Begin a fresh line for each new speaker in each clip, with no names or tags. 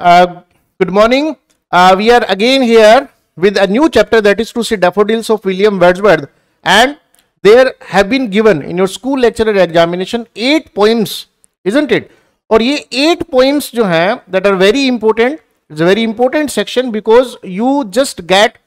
Uh, good morning. Uh, we are again here with a new chapter that is to see daffodils of William Wordsworth and there have been given in your school lecturer examination eight poems isn't it और ये eight poems जो हैं very important. It's a very important section because you just get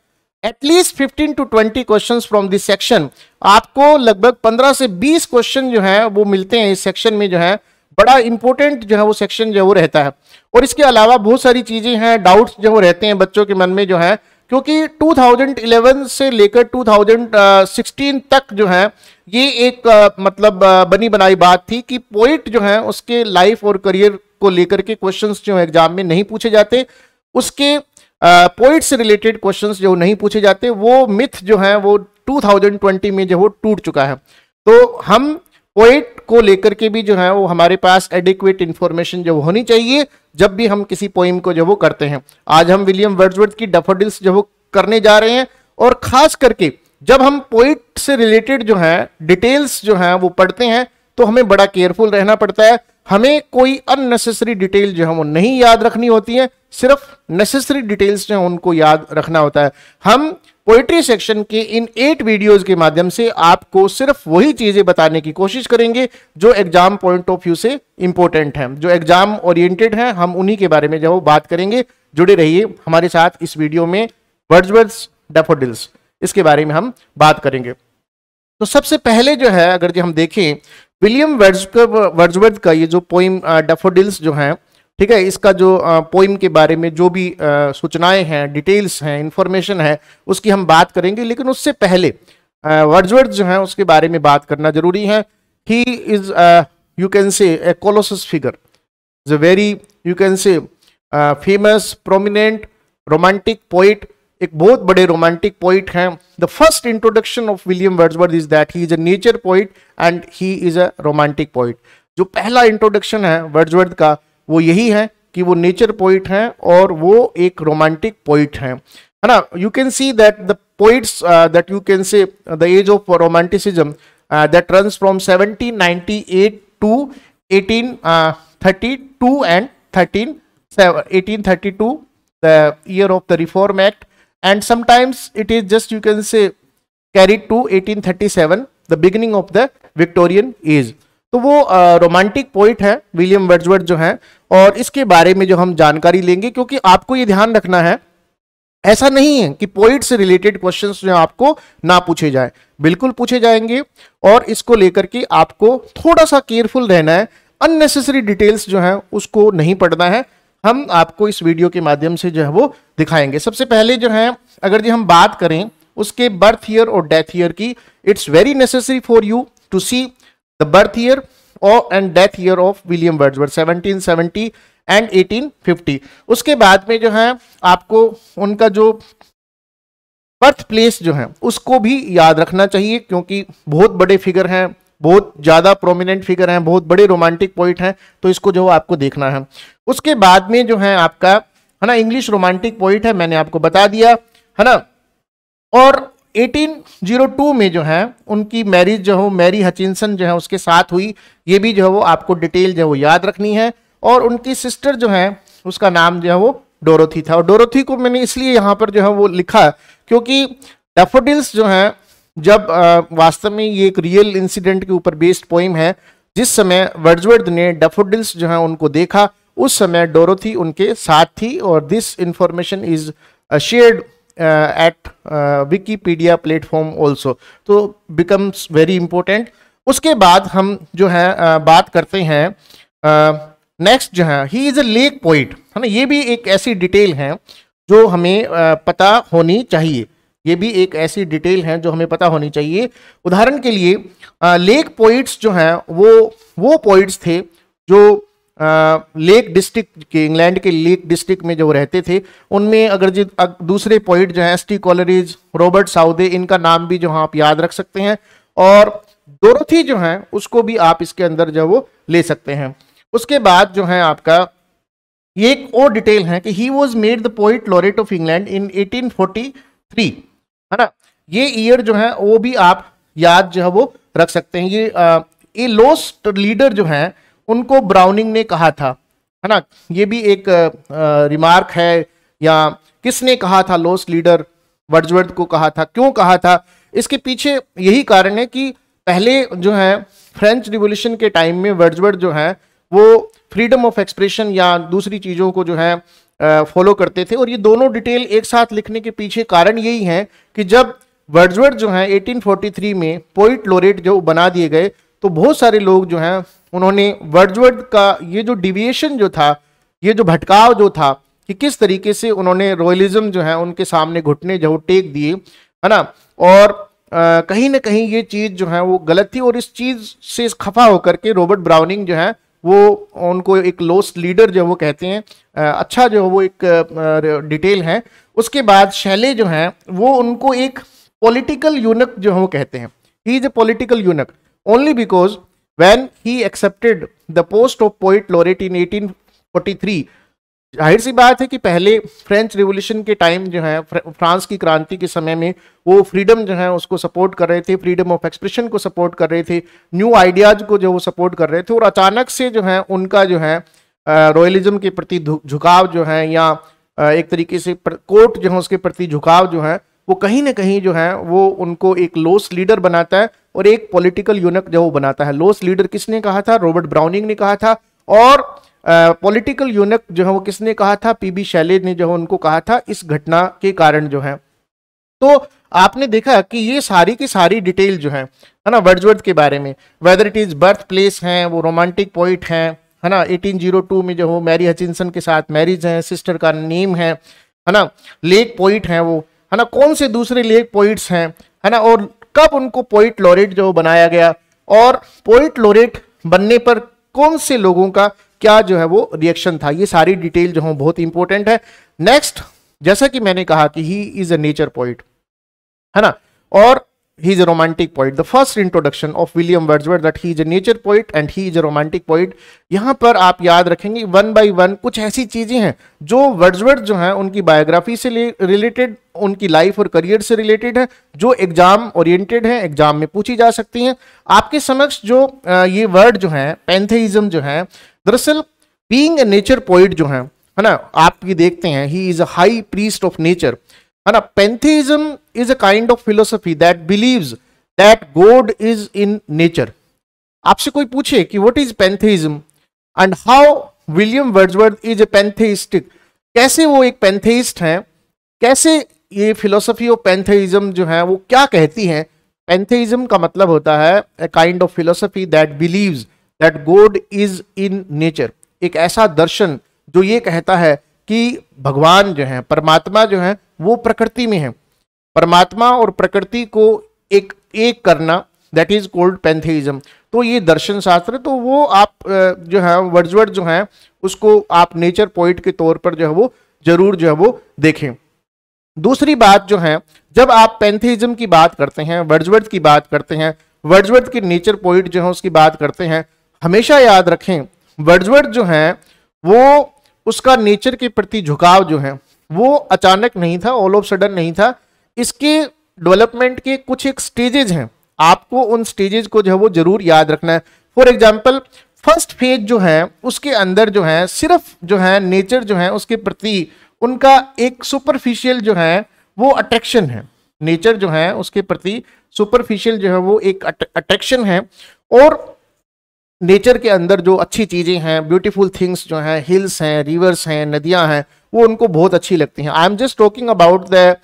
at least 15 to 20 questions from this section. आपको लगभग 15 से 20 question जो है वो मिलते हैं इस सेक्शन में जो है बड़ा इंपॉर्टेंट जो है वो सेक्शन जो है वो रहता है और इसके अलावा बहुत सारी चीज़ें हैं डाउट्स जो वो रहते हैं बच्चों के मन में जो है क्योंकि 2011 से लेकर 2016 तक जो है ये एक मतलब बनी बनाई बात थी कि पोइट जो है उसके लाइफ और करियर को लेकर के क्वेश्चंस जो है एग्जाम में नहीं पूछे जाते उसके पोइट से रिलेटेड क्वेश्चंस जो नहीं पूछे जाते वो मिथ जो है वो 2020 में जो वो टूट चुका है तो हम पॉइंट को लेकर के भी जो है वो हमारे पास एडिक्वेट इन्फॉर्मेशन जो होनी चाहिए जब भी हम किसी पोइम को जो वो करते हैं आज हम विलियम वर्ड्सवर्थ की डफोडिल्स जो वो करने जा रहे हैं और खास करके जब हम पोइट से रिलेटेड जो है डिटेल्स जो है वो पढ़ते हैं तो हमें बड़ा केयरफुल रहना पड़ता है हमें कोई अननेसेसरी डिटेल जो है वो नहीं याद रखनी होती है सिर्फ नेसेसरी डिटेल्स जो है उनको याद रखना होता है हम पोइट्री सेक्शन के इन एट वीडियोस के माध्यम से आपको सिर्फ वही चीजें बताने की कोशिश करेंगे जो एग्जाम पॉइंट ऑफ व्यू से इंपॉर्टेंट हैं जो एग्जाम ओरिएंटेड हैं हम उन्हीं के बारे में जो बात करेंगे जुड़े रहिए हमारे साथ इस वीडियो में वर्ड्स वर्ड्स डेफोडिल्स इसके बारे में हम बात करेंगे तो सबसे पहले जो है अगर जो हम देखें विलियम वर्ड्सवर्थ का ये जो पोइम डेफोडिल्स uh, जो हैं ठीक है इसका जो पोइम के बारे में जो भी सूचनाएं हैं डिटेल्स हैं इंफॉर्मेशन है उसकी हम बात करेंगे लेकिन उससे पहले वर्ड्सवर्थ जो हैं उसके बारे में बात करना जरूरी है he is you can say a colossus figure is a very you can say famous prominent romantic poet एक बहुत बड़े रोमांटिक पोइट हैं the first introduction of William Wordsworth is that he is a nature poet and he is a romantic poet जो पहला introduction है Wordsworth का वो यही है कि वो नेचर पोइट हैं और वो एक रोमांटिक पोइट हैं है ना you can see that the poets that you can say the age of romanticism that run from seventeen ninety eight to eighteen thirty two and thirteen eighteen thirty two the year of the reform act and sometimes it is just you can say carry to 1837 the beginning of the Victorian age तो वो romantic poet है William Wordsworth जो है और इसके बारे में जो हम जानकारी लेंगे क्योंकि आपको ये ध्यान रखना है ऐसा नहीं है कि पोइट से रिलेटेड क्वेश्चन जो आपको ना पूछे जाए बिल्कुल पूछे जाएंगे और इसको लेकर के आपको थोड़ा सा केयरफुल रहना है अननेसेसरी डिटेल्स जो है उसको नहीं पढ़ना है हम आपको इस वीडियो के माध्यम से जो है वो दिखाएंगे सबसे पहले जो है अगर जो हम बात करें उसके बर्थ ईयर और डेथ ईयर की it's very necessary for you to see The birth year और and death year of William Wordsworth 1770 and 1850 उसके बाद में जो है आपको उनका जो बर्थ प्लेस जो है उसको भी याद रखना चाहिए क्योंकि बहुत बड़े फिगर हैं बहुत ज़्यादा प्रोमिनेंट फिगर हैं बहुत बड़े रोमांटिक पोइट हैं तो इसको जो आपको देखना है उसके बाद में जो है आपका है ना इंग्लिश रोमांटिक पोइट है मैंने आपको बता दिया है ना और 1802 में जो है उनकी मैरिज जो है मैरी हचिनसन जो है उसके साथ हुई ये भी जो है वो आपको डिटेल जो है वो याद रखनी है और उनकी सिस्टर जो है उसका नाम जो है वो डोरोथी था और डोरोथी को मैंने इसलिए यहाँ पर जो है वो लिखा क्योंकि डेफोडिल्स जो हैं जब वास्तव में ये एक रियल इंसिडेंट के ऊपर बेस्ड पोइम है जिस समय वर्जवर्द ने डेफोडिल्स जो है उनको देखा उस समय डोरोथी उनके साथ थी और this information is shared at Wikipedia platform also तो बिकम्स वेरी इंपॉर्टेंट उसके बाद हम जो है uh, बात करते हैं नेक्स्ट uh, जो है he is a lake point है ना ये भी एक ऐसी डिटेल है जो हमें uh, पता होनी चाहिए ये भी एक ऐसी डिटेल है जो हमें पता होनी चाहिए उदाहरण के लिए लेक uh, पोइट्स जो हैं वो वो पोइट्स थे जो लेक डिस्ट्रिक्ट के इंग्लैंड के लेक डिस्ट्रिक्ट में जो रहते थे उनमें अगर जी अग, दूसरे पॉइंट जो है S T Coleridge Robert Southey इनका नाम भी जो है आप याद रख सकते हैं और डोरोथी जो है उसको भी आप इसके अंदर जो वो ले सकते हैं उसके बाद जो है आपका ये एक और डिटेल है कि he was made the poet laureate of England in 1843 है ना ये ईयर जो है वो भी आप याद जो है वो रख सकते हैं ये आ, ये लोस्ट लीडर जो है उनको ब्राउनिंग ने कहा था है ना ये भी एक रिमार्क है या किसने कहा था लोस लीडर वर्जवर्थ को कहा था क्यों कहा था इसके पीछे यही कारण है कि पहले जो है फ्रेंच रिवोल्यूशन के टाइम में वर्जवर्थ जो है वो फ्रीडम ऑफ एक्सप्रेशन या दूसरी चीज़ों को जो है फॉलो करते थे और ये दोनों डिटेल एक साथ लिखने के पीछे कारण यही है कि जब वर्जवर्ड जो है 1843 में पोइट लोरेट जो बना दिए गए तो बहुत सारे लोग जो हैं उन्होंने वर्जवर्ड का ये जो डिविएशन जो था ये जो भटकाव जो था कि किस तरीके से उन्होंने रॉयलिज्म जो है उनके सामने घुटने जो टेक दिए है ना और आ, कहीं ना कहीं ये चीज़ जो है वो गलत थी और इस चीज़ से खफा होकर के रॉबर्ट ब्राउनिंग जो है वो उनको एक लोस्ट लीडर जो वो कहते हैं अच्छा जो वो एक डिटेल है उसके बाद शैले जो हैं वो उनको एक पॉलिटिकल यूनक जो है वो कहते हैं he is a political eunuch only because When he accepted the post of poet laureate in 1843, जाहिर सी बात है कि पहले फ्रेंच रिवोल्यूशन के टाइम जो है फ्रांस की क्रांति के समय में वो फ्रीडम जो है उसको सपोर्ट कर रहे थे फ्रीडम ऑफ एक्सप्रेशन को सपोर्ट कर रहे थे न्यू आइडियाज को जो वो सपोर्ट कर रहे थे और अचानक से जो है उनका जो है रॉयलिज्म के प्रति झुकाव जो है या एक तरीके से कोर्ट जो है उसके प्रति झुकाव जो है वो कहीं ना कहीं जो है वो उनको एक लोस लीडर बनाता है और एक पॉलिटिकल यूनिट जो बनाता है लोस लीडर किसने कहा था रॉबर्ट ब्राउनिंग ने कहा था और पॉलिटिकल यूनिट जो है वो किसने कहा था पीबी शैलेज ने जो है उनको कहा था इस घटना के कारण जो है तो आपने देखा कि ये सारी की सारी डिटेल जो है है ना वर्ड्सवर्थ के बारे में whether it is birth place हैं वो रोमांटिक पॉइंट है है ना 1802 में जो हो मैरी हचिनसन के साथ मैरिज है सिस्टर का नेम है है ना लेक पॉइंट है वो है ना कौन से दूसरे लेख पोइट्स हैं है ना और कब उनको पोइट लोरेट जो बनाया गया और पोइट लोरेट बनने पर कौन से लोगों का क्या जो है वो रिएक्शन था ये सारी डिटेल जो है बहुत इंपॉर्टेंट है नेक्स्ट जैसा कि मैंने कहा कि he is a nature poet है ना और he's a romantic poet the first introduction of william wordsworth that he is a nature poet and he is a romantic poet यहाँ पर आप याद रखेंगे वन बाय वन कुछ ऐसी चीजें हैं जो वर्ड्सवर्थ जो हैं उनकी बायोग्राफी से रिलेटेड उनकी लाइफ और करियर से रिलेटेड है जो एग्जाम ओरिएंटेड हैं एग्जाम में पूछी जा सकती हैं आपके समक्ष जो ये वर्ड जो हैं पैंथेइज्म जो है दरअसल बीइंग ए नेचर पोइट जो है है ना आप ये देखते हैं he is a high priest of nature है ना pantheism is a kind of philosophy that believes that God is in nature आपसे कोई पूछे कि what is pantheism and how William Wordsworth is a pantheistic कैसे वो एक पेंथेइस्ट हैं कैसे ये फिलोसफी ऑफ पेंथेइज्म जो है वो क्या कहती है पेंथेइज्म का मतलब होता है a kind of philosophy that believes that God is in nature एक ऐसा दर्शन जो ये कहता है कि भगवान जो है परमात्मा जो है वो प्रकृति में है परमात्मा और प्रकृति को एक एक करना दैट इज कोल्ड पेंथेइजम तो ये दर्शन शास्त्र तो वो आप जो है वर्जवर्ड जो है उसको आप नेचर पॉइंट के तौर पर जो है वो जरूर जो है वो देखें दूसरी बात जो है जब आप पेंथेइजम की बात करते हैं वर्ड्सवर्थ की बात करते हैं वर्ड्सवर्थ के नेचर पॉइंट जो है उसकी बात करते हैं हमेशा याद रखें वर्ड्सवर्थ जो है वो उसका नेचर के प्रति झुकाव जो है वो अचानक नहीं था ऑल ऑफ सडन नहीं था इसके डेवलपमेंट के कुछ एक स्टेजेज हैं आपको उन स्टेजेज को जो है वो जरूर याद रखना है फॉर एग्जाम्पल फर्स्ट फेज जो है उसके अंदर जो है सिर्फ जो है नेचर जो है उसके प्रति उनका एक सुपरफिशियल जो है वो अट्रैक्शन है नेचर जो है उसके प्रति सुपरफिशियल जो है वो एक अट्रैक्शन है और नेचर के अंदर जो अच्छी चीज़ें हैं ब्यूटीफुल थिंग्स जो हैं हिल्स हैं रिवर्स हैं नदियाँ हैं वो उनको बहुत अच्छी लगती हैं I am just talking about the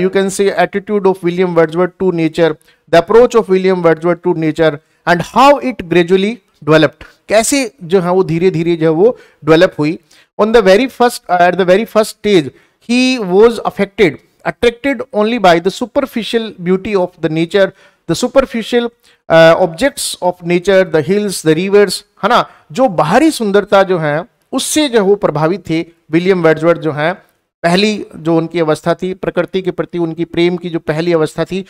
you can see attitude of William Wordsworth to nature the approach of William Wordsworth to nature and how it gradually developed कैसे जो है वो धीरे धीरे जो है वो डेवलप हुई on the very first at the very first stage he was affected attracted only by the superficial beauty of the nature the superficial objects of nature the hills the rivers है ना जो बाहरी सुंदरता जो है उससे जो वो प्रभावित थे विलियम वेडवर्ड जो है पहली जो उनकी अवस्था थी प्रकृति के प्रति उनकी प्रेम की जो पहली अवस्था थी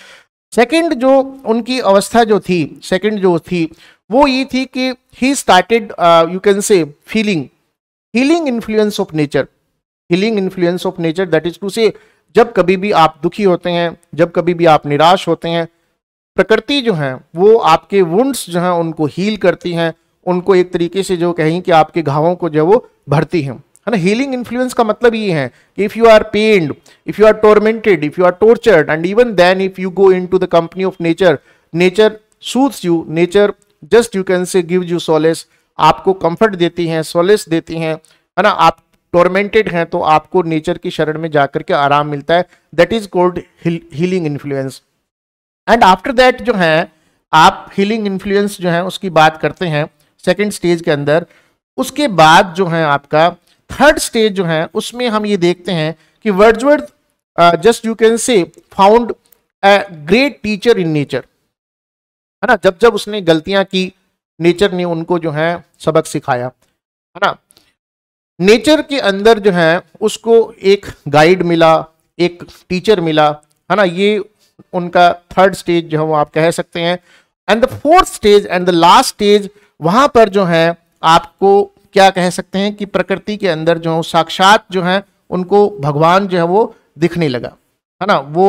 सेकंड जो उनकी अवस्था जो थी सेकंड जो थी वो ये थी कि he started you can say feeling healing influence of nature healing influence of nature that is to say जब कभी भी आप दुखी होते हैं जब कभी भी आप निराश होते हैं प्रकृति जो है वो आपके वुंड्स जो हैं उनको हील करती हैं उनको एक तरीके से जो कहें कि आपके घावों को जो वो भरती हैं है ना हीलिंग इन्फ्लुएंस का मतलब ये है कि if you are pained if you are tormented if you are tortured and even then if you go into the company of nature nature soothes you nature just you can say give you solace आपको comfort देती हैं solace देती हैं है ना आप टोरमेंटेड हैं तो आपको नेचर की शरण में जाकर के आराम मिलता है that is called healing influence and after that जो है आप हीलिंग इन्फ्लुएंस जो है उसकी बात करते हैं सेकेंड स्टेज के अंदर उसके बाद जो है आपका थर्ड स्टेज जो है उसमें हम ये देखते हैं कि Wordsworth just you can say found a great teacher in nature है ना जब जब उसने गलतियां की नेचर ने उनको जो है सबक सिखाया है ना नेचर के अंदर जो है उसको एक गाइड मिला एक टीचर मिला है ना ये उनका थर्ड स्टेज जो है वो आप कह सकते हैं and the fourth stage and the last stage वहां पर जो है आपको क्या कह सकते हैं कि प्रकृति के अंदर जो साक्षात जो है उनको भगवान जो है वो दिखने लगा है ना वो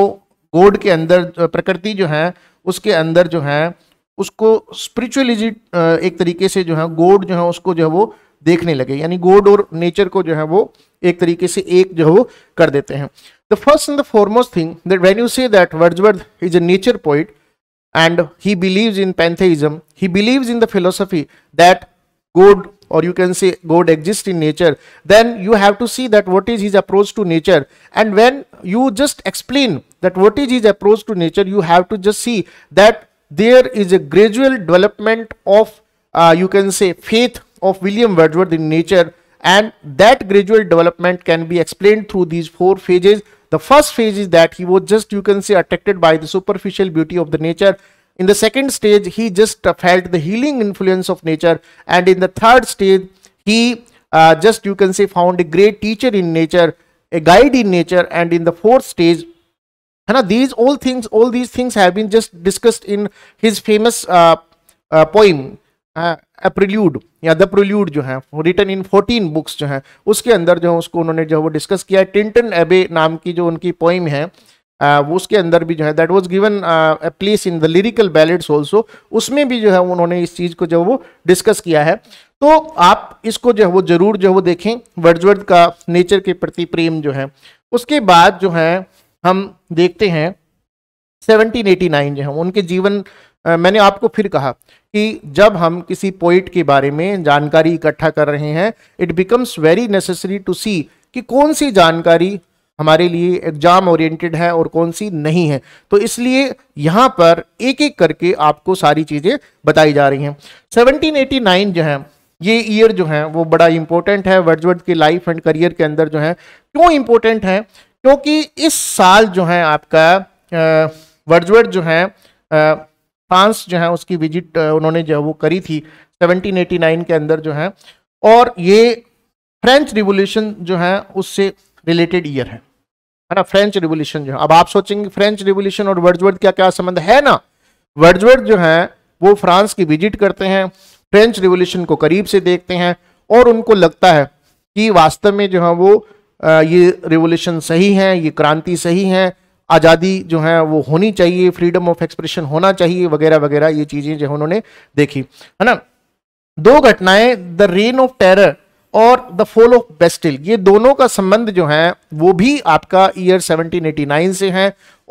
गोड के अंदर प्रकृति जो है उसके अंदर जो है उसको स्पिरिचुअलिजी एक तरीके से जो है गोड जो है उसको जो है वो देखने लगे यानी गोड और नेचर को जो है वो एक तरीके से एक जो है वो कर देते हैं the first and the foremost thing that when you say that Wordsworth is a nature poet and he believes in pantheism he believes in the philosophy that God और you can say God exist in nature then you have to see that what is his approach to nature and when you just explain that what is his approach to nature you have to just see that there is a gradual development of you can say faith of William Wordsworth in nature and that gradual development can be explained through these four phases. The first phase is that he was just you can say attracted by the superficial beauty of the nature. In the second stage, he just felt the healing influence of nature and in the third stage, he uh, just you can say found a great teacher in nature, a guide in nature and in the fourth stage, and these all things, all these things have been just discussed in his famous uh, uh poem. Uh, prelude या the prelude जो है return in fourteen books जो हैं उसके अंदर जो है उसको उन्होंने जो है वो डिस्कस किया है टिंटन एबे नाम की जो उनकी पोइम है वो उसके अंदर भी जो है that was given a place in the lyrical ballads also उसमें भी जो है उन्होंने इस चीज़ को जो है वो डिस्कस किया है तो आप इसको जो है वो ज़रूर जो है वो देखें वर्जवर्द का नेचर के प्रति प्रेम जो है उसके बाद जो है हम देखते हैं 1789 जो है उनके जीवन मैंने आपको फिर कहा कि जब हम किसी पोइट के बारे में जानकारी इकट्ठा कर रहे हैं it becomes very necessary to see कि कौन सी जानकारी हमारे लिए एग्जाम ओरिएंटेड है और कौन सी नहीं है तो इसलिए यहाँ पर एक एक करके आपको सारी चीज़ें बताई जा रही हैं 1789 जो है ये ईयर जो है वो बड़ा इंपॉर्टेंट है वर्जवर्ड के लाइफ एंड करियर के अंदर जो है क्यों इंपॉर्टेंट है क्योंकि इस साल जो है आपका वर्जवर्ड जो है फ्रांस जो है उसकी विजिट उन्होंने जो है वो करी थी 1789 के अंदर जो है और ये फ्रेंच रिवोल्यूशन जो है उससे रिलेटेड ईयर है है ना फ्रेंच रिवोल्यूशन जो है अब आप सोचेंगे फ्रेंच रिवोल्यूशन और वर्जवर्ड क्या क्या संबंध है ना वर्जवर्ड जो है वो फ्रांस की विजिट करते हैं फ्रेंच रिवोल्यूशन को करीब से देखते हैं और उनको लगता है कि वास्तव में जो है वो ये रिवोल्यूशन सही है ये क्रांति सही है आज़ादी जो है वो होनी चाहिए फ्रीडम ऑफ एक्सप्रेशन होना चाहिए वगैरह वगैरह ये चीज़ें जो उन्होंने देखी है ना दो घटनाएं द रेन ऑफ टेरर और द फॉल ऑफ बेस्टिल ये दोनों का संबंध जो है वो भी आपका ईयर 1789 से है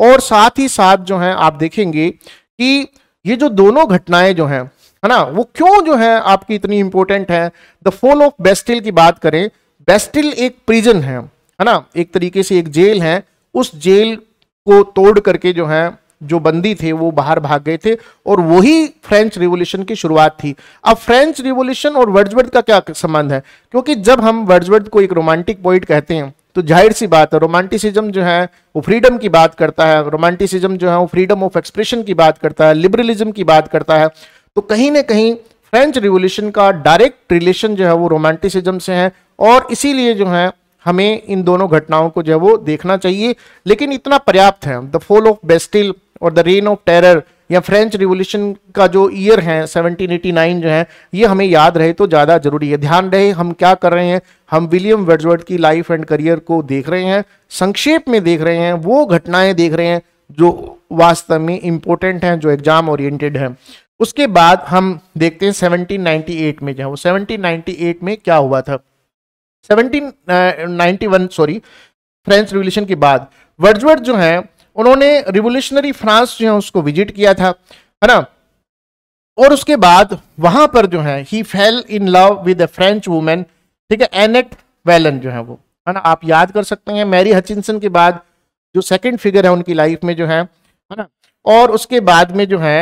और साथ ही साथ जो है आप देखेंगे कि ये जो दोनों घटनाएं जो हैं है ना वो क्यों जो है आपकी इतनी इंपॉर्टेंट है द फॉल ऑफ बेस्टिल की बात करें बेस्टिल एक प्रिजन है है ना एक तरीके से एक जेल है उस जेल को तोड़ करके जो है जो बंदी थे वो बाहर भाग गए थे और वही फ्रेंच रिवोल्यूशन की शुरुआत थी अब फ्रेंच रिवोल्यूशन और वर्जवर्द का क्या संबंध है क्योंकि जब हम वर्जवर्द को एक रोमांटिक पॉइंट कहते हैं तो जाहिर सी बात है रोमांटिसिज्म जो है वो फ्रीडम की बात करता है रोमांटिसिज्म जो है वो फ्रीडम ऑफ एक्सप्रेशन की बात करता है लिबरलिज्म की बात करता है तो कहीं ना कहीं फ्रेंच रिवोल्यूशन का डायरेक्ट रिलेशन जो है वो रोमांटिसिज्म से है और इसीलिए जो है हमें इन दोनों घटनाओं को जो है वो देखना चाहिए लेकिन इतना पर्याप्त है द फॉल ऑफ बेस्टिल और द रेन ऑफ टेरर या फ्रेंच रिवोल्यूशन का जो ईयर है 1789 जो है ये हमें याद रहे तो ज़्यादा जरूरी है ध्यान रहे हम क्या कर रहे हैं हम विलियम वेडवर्ड की लाइफ एंड करियर को देख रहे हैं संक्षेप में देख रहे हैं वो घटनाएं देख रहे हैं जो वास्तव में इंपॉर्टेंट हैं जो एग्जाम ओरिएंटेड हैं उसके बाद हम देखते हैं 1798 में जो है वो 1798 में क्या हुआ था 1791 सॉरी फ्रेंच रिवोल्यूशन के बाद वर्जवर्ड जो है उन्होंने रिवोल्यूशनरी फ्रांस जो है उसको विजिट किया था है ना और उसके बाद वहां पर जो है he fell in love with a French woman ठीक है एनेट वेलन जो है वो है ना आप याद कर सकते हैं मैरी हचिनसन के बाद जो सेकंड फिगर है उनकी लाइफ में जो है है ना और उसके बाद में जो है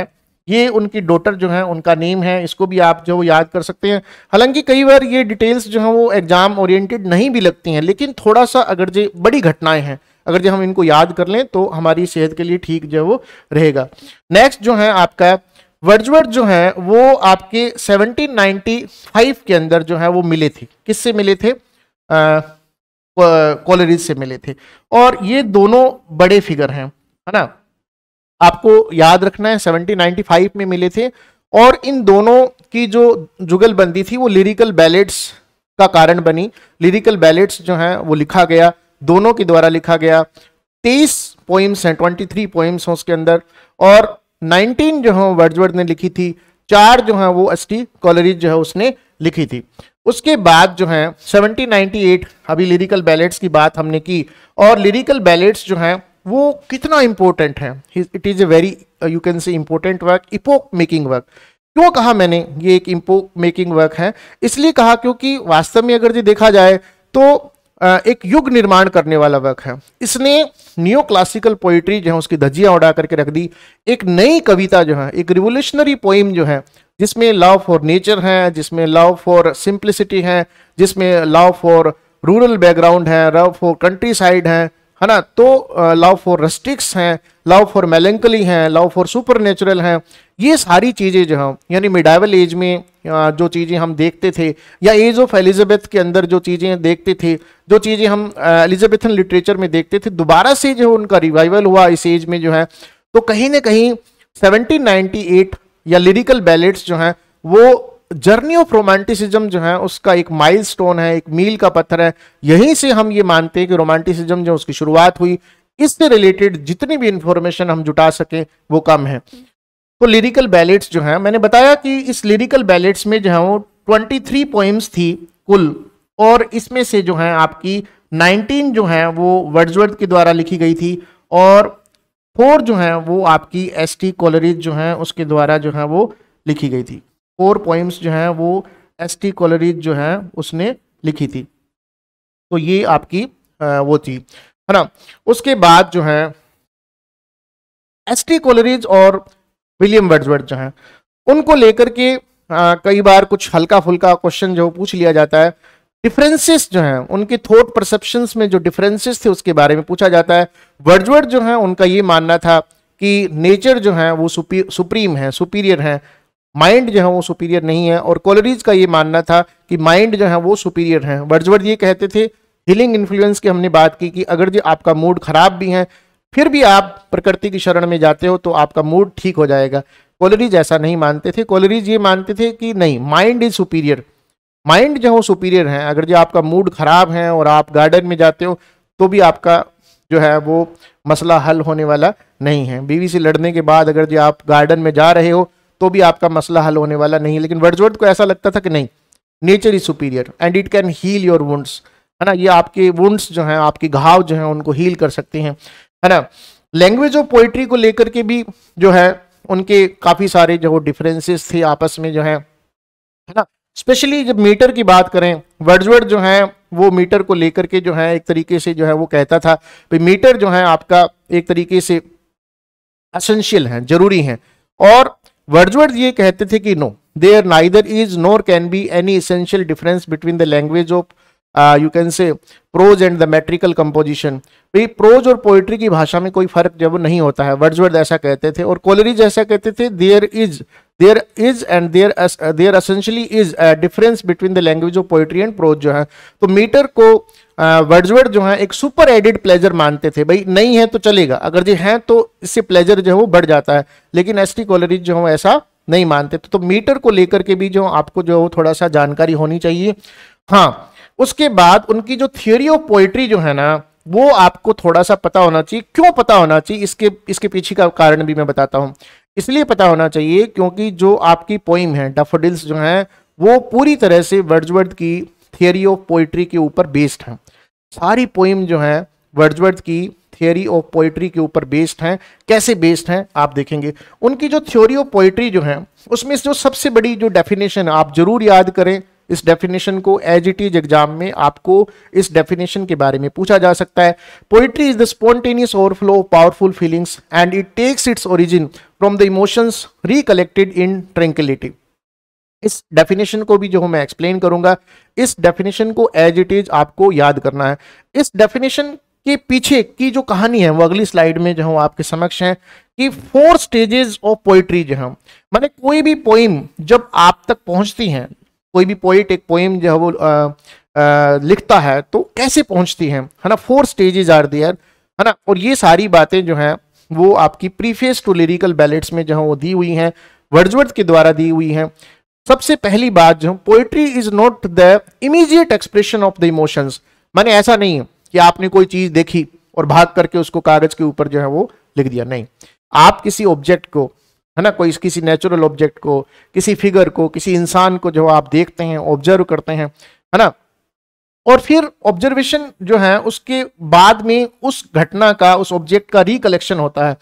ये उनकी डोटर जो है उनका नेम है इसको भी आप जो याद कर सकते हैं हालांकि कई बार ये डिटेल्स जो है वो एग्जाम ओरिएंटेड नहीं भी लगती हैं लेकिन थोड़ा सा अगर जो बड़ी घटनाएं हैं अगर जो हम इनको याद कर लें तो हमारी सेहत के लिए ठीक जो वो रहेगा नेक्स्ट जो है आपका वर्जवर्थ जो है वो आपके सेवनटीन के अंदर जो है वो मिले थे किससे मिले थे कॉलरीज से मिले थे और ये दोनों बड़े फिगर हैं है ना आपको याद रखना है 1795 में मिले थे और इन दोनों की जो जुगलबंदी थी वो लिरिकल बैलेट्स का कारण बनी लिरिकल बैलेट्स जो हैं वो लिखा गया दोनों के द्वारा लिखा गया तेईस पोइम्स हैं ट्वेंटी थ्री पोइम्स हैं उसके अंदर और नाइनटीन जो है वर्जवर्ड ने लिखी थी चार जो है वो एस टी कॉलरीज जो है उसने लिखी थी उसके बाद जो है 1798 अभी लिरिकल बैलेट्स की बात हमने की और लिरिकल बैलेट्स जो हैं वो कितना इम्पोर्टेंट है it is a very you can say important work epoch making work क्यों कहा मैंने ये एक इम्पोक मेकिंग वर्क है इसलिए कहा क्योंकि वास्तव में अगर ये देखा जाए तो uh, एक युग निर्माण करने वाला वर्क है इसने न्यू क्लासिकल पोइट्री जो है उसकी धज्जियाँ उड़ा करके रख दी एक नई कविता जो है एक रिवोल्यूशनरी पोइम जो है जिसमें लव फॉर नेचर है जिसमें लव फॉर सिंप्लिसिटी है जिसमें लव फॉर रूरल बैकग्राउंड है लव फॉर कंट्री साइड है है ना तो लव फॉर रस्टिक्स हैं लव फॉर मेलेंकली हैं लव फॉर सुपर नेचुरल हैं ये सारी चीज़ें जो हैं यानी मिडावल एज में जो चीज़ें हम देखते थे या एज ऑफ एलिजाबेथ के अंदर जो चीज़ें देखते थे जो चीज़ें हम एलिजाबेथन लिटरेचर में देखते थे दोबारा से जो उनका रिवाइवल हुआ इस एज में जो है तो कहीं ना कहीं 1798 या लिरिकल बैलेट्स जो हैं वो जर्नी ऑफ रोमांटिसिज्म जो है उसका एक माइलस्टोन है एक मील का पत्थर है यहीं से हम ये मानते हैं कि रोमांटिसिज्म जो उसकी शुरुआत हुई इससे रिलेटेड जितनी भी इंफॉर्मेशन हम जुटा सकें वो कम है तो लिरिकल बैलेट्स जो है मैंने बताया कि इस लिरिकल बैलेट्स में जो है वो ट्वेंटी थ्री पोइम्स थी कुल और इसमें से जो है आपकी नाइनटीन जो है वो वर्ड्सवर्थ के द्वारा लिखी गई थी और फोर जो है वो आपकी एस टी जो है उसके द्वारा जो है वो लिखी गई थी फोर पॉइंट्स जो हैं वो एस टी कॉलरीज जो हैं उसने लिखी थी तो ये आपकी वो थी है ना उसके बाद जो है एस टी कॉलरीज और विलियम वर्ड्सवर्थ जो हैं उनको लेकर के कई बार कुछ हल्का फुल्का क्वेश्चन जो पूछ लिया जाता है डिफरेंसेस जो हैं उनके थॉट परसेप्शंस में जो डिफरेंसेस थे उसके बारे में पूछा जाता है वर्डवर्ड जो हैं उनका ये मानना था कि नेचर जो है वो सुपी सुप्रीम है सुपीरियर है माइंड जो है वो सुपीरियर नहीं है और कॉलरीज का ये मानना था कि माइंड जो है वो सुपीरियर है वर्जवर्ड ये कहते थे हीलिंग इन्फ्लुएंस की हमने बात की कि अगर जो आपका मूड खराब भी है फिर भी आप प्रकृति की शरण में जाते हो तो आपका मूड ठीक हो जाएगा कॉलरीज ऐसा नहीं मानते थे कॉलरीज ये मानते थे कि नहीं माइंड इज सुपीरियर माइंड जो है वो सुपीरियर है अगर जो आपका मूड खराब है और आप गार्डन में जाते हो तो भी आपका जो है वो मसला हल होने वाला नहीं है बीवी से लड़ने के बाद अगर जो आप गार्डन में जा रहे हो तो भी आपका मसला हल होने वाला नहीं लेकिन वर्जवर्ड को ऐसा लगता था कि नहीं nature is superior and it can heal your wounds है ना ये आपके वुंड्स जो हैं आपके घाव जो हैं उनको हील कर सकते हैं है ना लैंग्वेज और पोइट्री को लेकर के भी जो है उनके काफ़ी सारे जो डिफरेंसेस थे आपस में जो है है ना स्पेशली जब मीटर की बात करें वर्जवर्ड जो है वो मीटर को लेकर के जो है एक तरीके से जो है वो कहता था भाई मीटर जो है आपका एक तरीके से असेंशियल है जरूरी है और वर्जवर्ड ये कहते थे कि no there neither is nor can be any essential difference between the language of you can say prose and the metrical composition भाई प्रोज और पोइट्री की भाषा में कोई फर्क जब नहीं होता है वर्ड्सवर्ड ऐसा कहते थे और कोलरिज ऐसा कहते थे there is there is and there there essentially is difference between the language of poetry and prose जो है तो मीटर को वर्जवर्ड जो है एक सुपर एडिड प्लेजर मानते थे भाई नहीं है तो चलेगा अगर जी हैं तो इससे प्लेजर जो है वो बढ़ जाता है लेकिन एस टी कॉलरिज जो है ऐसा नहीं मानते तो, तो मीटर को लेकर के भी जो आपको जो थोड़ा सा जानकारी होनी चाहिए हाँ उसके बाद उनकी जो थियोरी ऑफ पोइट्री जो है ना वो आपको थोड़ा सा पता होना चाहिए क्यों पता होना चाहिए इसके इसके पीछे का कारण भी मैं बताता हूँ इसलिए पता होना चाहिए क्योंकि जो आपकी पोइम है डफोडिल्स जो हैं वो पूरी तरह से वर्जवर्ड की थियोरी ऑफ पोइट्री के ऊपर बेस्ड हैं सारी पोइम जो है वर्जवर्थ की थियोरी ऑफ पोइट्री के ऊपर बेस्ड हैं कैसे बेस्ड हैं आप देखेंगे उनकी जो थ्योरी ऑफ पोइट्री जो है उसमें जो सबसे बड़ी जो डेफिनेशन आप जरूर याद करें इस डेफिनेशन को एज इट इज एग्जाम में आपको इस डेफिनेशन के बारे में पूछा जा सकता है poetry is the spontaneous overflow of powerful feelings and it takes its origin from the emotions recollected in tranquillity इस डेफिनेशन को भी जो मैं एक्सप्लेन करूंगा इस डेफिनेशन को एज इट इज आपको याद करना है इस डेफिनेशन के पीछे की जो कहानी है वो अगली स्लाइड में जो हम आपके समक्ष है कि फोर स्टेजेस ऑफ पोइट्री जो है मैंने कोई भी पोइम जब आप तक पहुंचती है कोई भी पोइट एक पोइम जो है वो आ, आ, लिखता है तो कैसे पहुंचती है है ना फोर स्टेजेस आर दियर है ना और ये सारी बातें जो हैं वो आपकी प्रीफेस टू लिरिकल बैलेट्स में जो है वो दी हुई हैं वर्जवर्थ के द्वारा दी हुई हैं सबसे पहली बात जो poetry is not the immediate expression of the emotions माने ऐसा नहीं है कि आपने कोई चीज देखी और भाग करके उसको कागज के ऊपर जो है वो लिख दिया नहीं आप किसी ऑब्जेक्ट को है ना कोई किसी नेचुरल ऑब्जेक्ट को किसी फिगर को किसी इंसान को जो आप देखते हैं ऑब्जर्व करते हैं है ना और फिर ऑब्जर्वेशन जो है उसके बाद में उस घटना का उस ऑब्जेक्ट का रिकलेक्शन होता है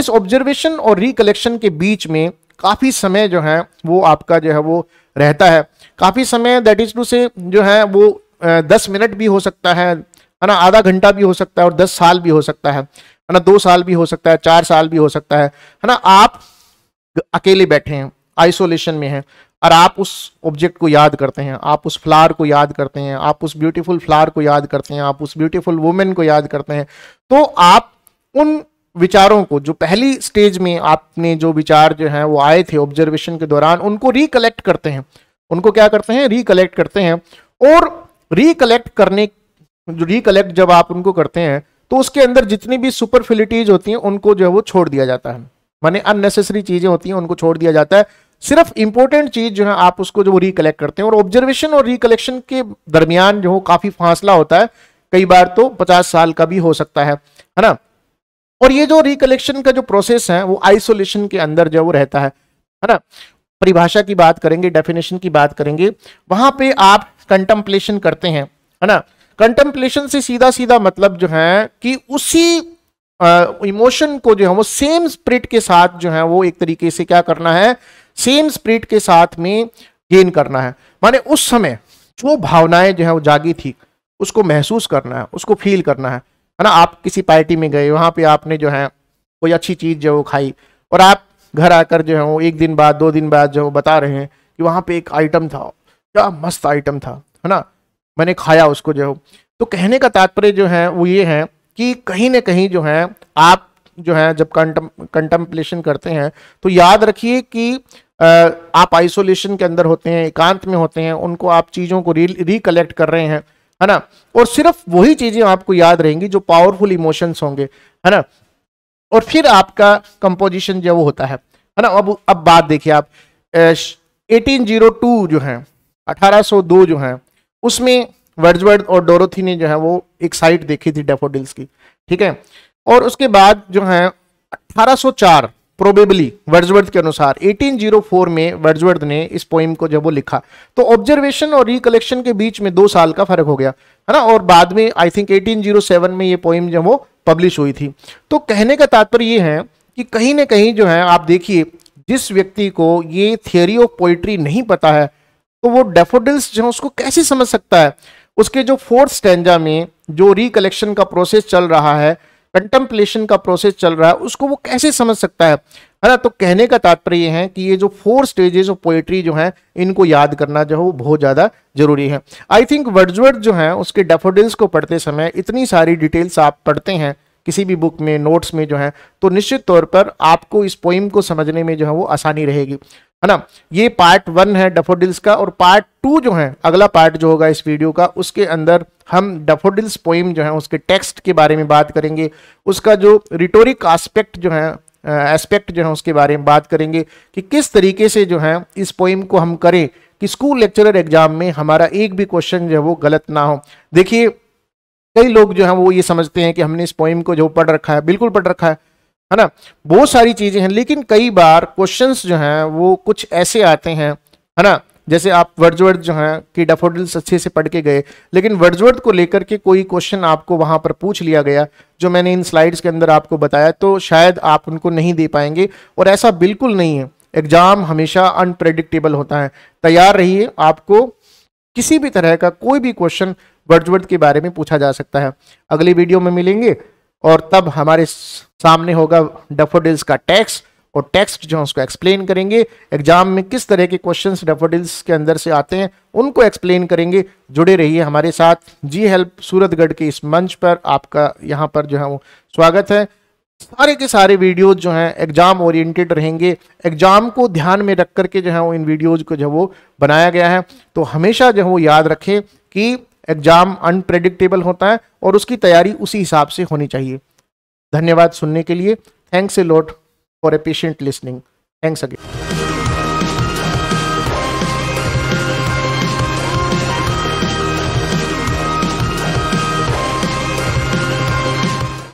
इस ऑब्जर्वेशन और रिकलेक्शन के बीच में काफ़ी समय जो है वो आपका जो है वो रहता है काफ़ी समय दैट इज़ टू से जो है वो दस मिनट भी हो सकता है है ना आधा घंटा भी हो सकता है और दस साल भी हो सकता है है ना दो साल भी हो सकता है चार साल भी हो सकता है है ना आप अकेले बैठे हैं आइसोलेशन में हैं और आप उस ऑब्जेक्ट को याद करते हैं आप उस फ्लावर को याद करते हैं आप उस ब्यूटीफुल फ्लावर को याद करते हैं आप उस ब्यूटीफुल वुमेन को याद करते हैं तो आप उन विचारों को जो पहली स्टेज में आपने जो विचार जो हैं वो आए थे ऑब्जर्वेशन के दौरान उनको रिकलेक्ट करते हैं उनको क्या करते हैं रिकलेक्ट करते हैं और रिकलेक्ट करने जो रिकलेक्ट जब आप उनको करते हैं तो उसके अंदर जितनी भी सुपरफिलिटीज होती हैं उनको जो है वो छोड़ दिया जाता है माने अननेसेसरी चीज़ें होती हैं उनको छोड़ दिया जाता है सिर्फ इंपॉर्टेंट चीज़ जो है आप उसको जो रिकलेक्ट करते हैं और ऑब्जर्वेशन और रिकलेक्शन के दरमियान जो काफ़ी फासला होता है कई बार तो पचास साल का भी हो सकता है है ना और ये जो रिकलेक्शन का जो प्रोसेस है वो आइसोलेशन के अंदर जो रहता है है ना परिभाषा की बात करेंगे डेफिनेशन की बात करेंगे वहां पे आप कंटम्पलेशन करते हैं है ना कंटम्पलेशन से सीधा सीधा मतलब जो है कि उसी इमोशन को जो है वो सेम स्प्रिट के साथ जो है वो एक तरीके से क्या करना है सेम स्प्रिट के साथ में गेन करना है माने उस समय जो भावनाएं जो है वो जागी थी उसको महसूस करना है उसको फील करना है है ना आप किसी पार्टी में गए वहाँ पे आपने जो है कोई अच्छी चीज़ जो खाई और आप घर आकर जो है वो एक दिन बाद दो दिन बाद जो बता रहे हैं कि वहाँ पे एक आइटम था क्या मस्त आइटम था है ना मैंने खाया उसको जो तो कहने का तात्पर्य जो है वो ये है कि कहीं ना कहीं जो है आप जो है जब कंटम कंटम्पलेशन करते हैं तो याद रखिए कि आप आइसोलेशन के अंदर होते हैं एकांत में होते हैं उनको आप चीज़ों को री रिकलेक्ट कर रहे हैं है ना और सिर्फ वही चीजें आपको याद रहेंगी जो पावरफुल इमोशंस होंगे है ना और फिर आपका कंपोजिशन जो होता है है ना अब अब बात देखिए आप एटीन जीरो टू जो है 1802 जो है उसमें वर्जवर्ड और डोरोथी ने जो है वो एक साइट देखी थी डेफोडिल्स की ठीक है और उसके बाद जो है 1804 प्रोबेबली वर्जवर्थ के अनुसार 1804 में वर्जवर्थ ने इस पोइम को जब वो लिखा तो ऑब्जर्वेशन और रिकलेक्शन के बीच में दो साल का फर्क हो गया है ना और बाद में आई थिंक 1807 में ये पोइम जब वो पब्लिश हुई थी तो कहने का तात्पर्य ये है कि कहीं ना कहीं जो है आप देखिए जिस व्यक्ति को ये थियोरी ऑफ पोइट्री नहीं पता है तो वो डेफोडिल्स जो है उसको कैसे समझ सकता है उसके जो फोर्थ स्टेंजा में जो रिकलेक्शन का प्रोसेस चल रहा है कंटेम्पलेशन का प्रोसेस चल रहा है उसको वो कैसे समझ सकता है है ना तो कहने का तात्पर्य है कि ये जो फोर स्टेजेस ऑफ पोएट्री जो है इनको याद करना जो है वो बहुत ज़्यादा जरूरी है आई थिंक वर्ड्सवर्थ जो है उसके डेफोडिल्स को पढ़ते समय इतनी सारी डिटेल्स आप पढ़ते हैं किसी भी बुक में नोट्स में जो है तो निश्चित तौर पर आपको इस पोइम को समझने में जो है वो आसानी रहेगी है ना ये पार्ट वन है डफोडिल्स का और पार्ट टू जो है अगला पार्ट जो होगा इस वीडियो का उसके अंदर हम डफोडिल्स पोइम जो है उसके टेक्स्ट के बारे में बात करेंगे उसका जो रिटोरिक आस्पेक्ट जो है एस्पेक्ट जो है उसके बारे में बात करेंगे कि किस तरीके से जो है इस पोइम को हम करें कि स्कूल लेक्चरर एग्जाम में हमारा एक भी क्वेश्चन जो है वो गलत ना हो देखिए कई लोग जो हैं वो ये समझते हैं कि हमने इस पोइम को जो पढ़ रखा है बिल्कुल पढ़ रखा है है ना बहुत सारी चीज़ें हैं लेकिन कई बार क्वेश्चंस जो हैं वो कुछ ऐसे आते हैं है ना जैसे आप वर्जवर्ड जो हैं कि डेफोडिल्स अच्छे से पढ़ के गए लेकिन वर्जवर्ड को लेकर के कोई क्वेश्चन आपको वहाँ पर पूछ लिया गया जो मैंने इन स्लाइड्स के अंदर आपको बताया तो शायद आप उनको नहीं दे पाएंगे और ऐसा बिल्कुल नहीं है एग्ज़ाम हमेशा अनप्रेडिक्टेबल होता है तैयार रहिए आपको किसी भी तरह का कोई भी क्वेश्चन वर्जवर्थ के बारे में पूछा जा सकता है अगली वीडियो में मिलेंगे और तब हमारे सामने होगा डफोडिल्स का टैक्स और टैक्स जो है उसको एक्सप्लेन करेंगे एग्जाम में किस तरह के क्वेश्चन डेफोडिल्स के अंदर से आते हैं उनको एक्सप्लेन करेंगे जुड़े रहिए हमारे साथ जी हेल्प सूरतगढ़ के इस मंच पर आपका यहाँ पर जो है वो स्वागत है सारे के सारे वीडियोज जो हैं एग्जाम ओरिएंटेड रहेंगे एग्जाम को ध्यान में रख करके जो है वो इन वीडियोज को जो है वो बनाया गया है तो हमेशा जो है वो याद रखें कि एग्जाम अनप्रेडिक्टेबल होता है और उसकी तैयारी उसी हिसाब से होनी चाहिए धन्यवाद सुनने के लिए thanks a lot for a patient listening thanks again